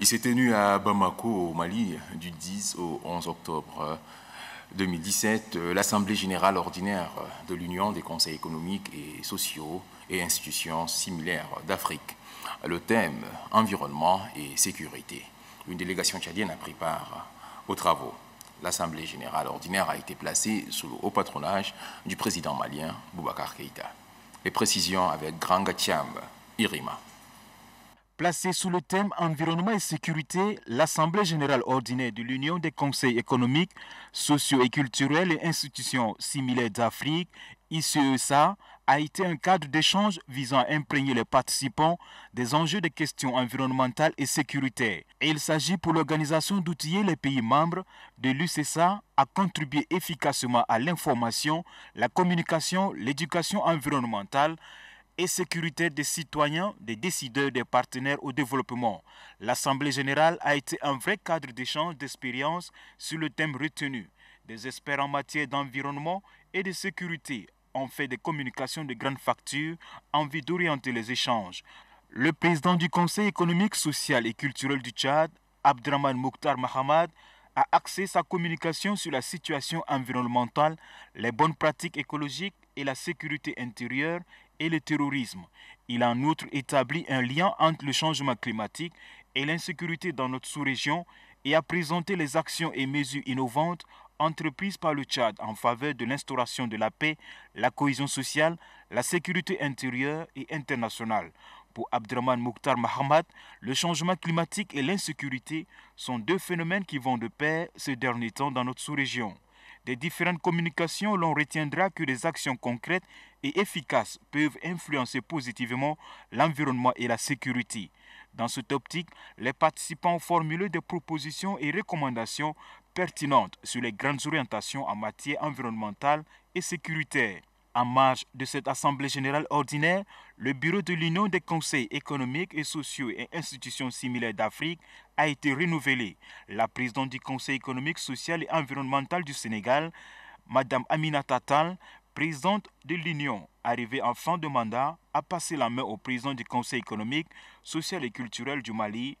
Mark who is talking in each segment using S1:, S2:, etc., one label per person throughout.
S1: Il s'est tenu à Bamako, au Mali, du 10 au 11 octobre 2017, euh, euh, l'Assemblée générale ordinaire de l'Union des conseils économiques et sociaux et institutions similaires d'Afrique. Le thème environnement et sécurité. Une délégation tchadienne a pris part aux travaux. L'Assemblée générale ordinaire a été placée sous le haut patronage du président malien Boubacar Keïta. Les précisions avec Grand Gatiam Irima.
S2: Placée sous le thème Environnement et sécurité, l'Assemblée générale ordinaire de l'Union des conseils économiques, sociaux et culturels et institutions similaires d'Afrique, ICESA, a été un cadre d'échange visant à imprégner les participants des enjeux des questions environnementales et sécuritaires. il s'agit pour l'organisation d'outiller les pays membres de l'UCSA e à contribuer efficacement à l'information, la communication, l'éducation environnementale, et sécurité des citoyens, des décideurs, des partenaires au développement. L'Assemblée générale a été un vrai cadre d'échange d'expériences sur le thème retenu. Des experts en matière d'environnement et de sécurité ont fait des communications de grande facture en vue d'orienter les échanges. Le président du Conseil économique, social et culturel du Tchad, Abdraman Mouktar Mahamad, a axé sa communication sur la situation environnementale, les bonnes pratiques écologiques et la sécurité intérieure et le terrorisme. Il a en outre établi un lien entre le changement climatique et l'insécurité dans notre sous-région et a présenté les actions et mesures innovantes entreprises par le Tchad en faveur de l'instauration de la paix, la cohésion sociale, la sécurité intérieure et internationale. Pour Abdraman Mouktar Mahamad, le changement climatique et l'insécurité sont deux phénomènes qui vont de pair ces derniers temps dans notre sous-région des différentes communications, l'on retiendra que des actions concrètes et efficaces peuvent influencer positivement l'environnement et la sécurité. Dans cette optique, les participants ont formulé des propositions et recommandations pertinentes sur les grandes orientations en matière environnementale et sécuritaire. En marge de cette Assemblée générale ordinaire, le bureau de l'Union des conseils économiques et sociaux et institutions similaires d'Afrique a été renouvelé. La présidente du Conseil économique, social et environnemental du Sénégal, Madame Amina Tatal, présidente de l'Union, arrivée en fin de mandat, a passé la main au président du Conseil économique, social et culturel du Mali,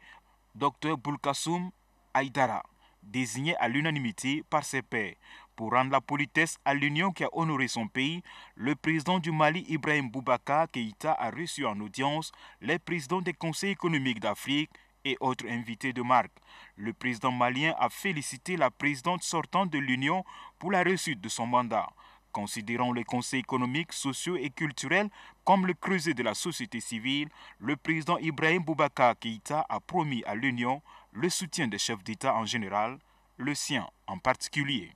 S2: Dr Boulkassoum Aïdara, désigné à l'unanimité par ses pairs. Pour rendre la politesse à l'union qui a honoré son pays, le président du Mali Ibrahim Boubacar Keïta a reçu en audience les présidents des conseils économiques d'Afrique et autres invités de marque. Le président malien a félicité la présidente sortante de l'Union pour la réussite de son mandat. Considérant les conseils économiques, sociaux et culturels comme le creuset de la société civile, le président Ibrahim Boubacar Keïta a promis à l'Union le soutien des chefs d'État en général, le sien en particulier.